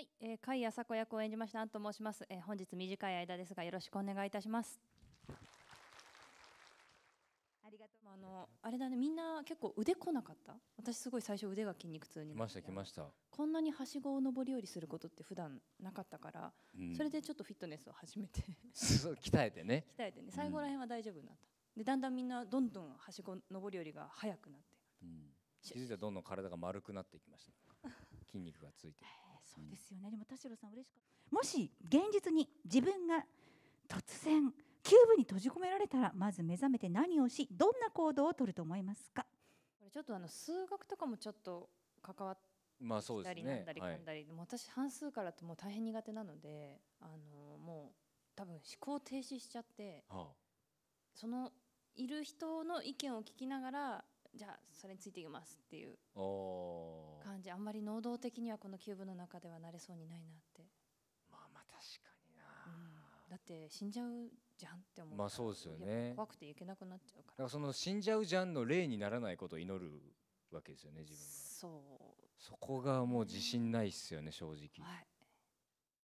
はい、えー、甲斐朝子役を演じました安と申します、えー、本日短い間ですがよろしくお願いいたしますありがとうあのあれだねみんな結構腕こなかった私すごい最初腕が筋肉痛にました来ましたこんなにはしごを上り下りすることって普段なかったから、うん、それでちょっとフィットネスを始めて 鍛えてね鍛えてね最後らへんは大丈夫になった、うん、でだんだんみんなどんどんはしご上り下りが速くなって、うん、気づいたらどんどん体が丸くなっていきました筋肉がついてる、えー、そうですよねでも田代さん嬉しかったもし現実に自分が突然キューブに閉じ込められたらまず目覚めて何をしどんな行動をとると思いますかこれちょっとあの数学とかもちょっと関わってまあそうですね、なんだりかんだり、はい、私半数からともう大変苦手なのであのもう多分思考停止しちゃって、はあ、そのいる人の意見を聞きながらじゃあそれについていきますっていう感じあんまり能動的にはこのキューブの中ではなれそうにないなってまあまあ確かにな、うん、だって死んじゃうじゃんって思うまあそうですよね怖くていけなくなっちゃうからだからその死んじゃうじゃんの例にならないことを祈るわけですよね自分はそうそこがもう自信ないっすよね正直、はい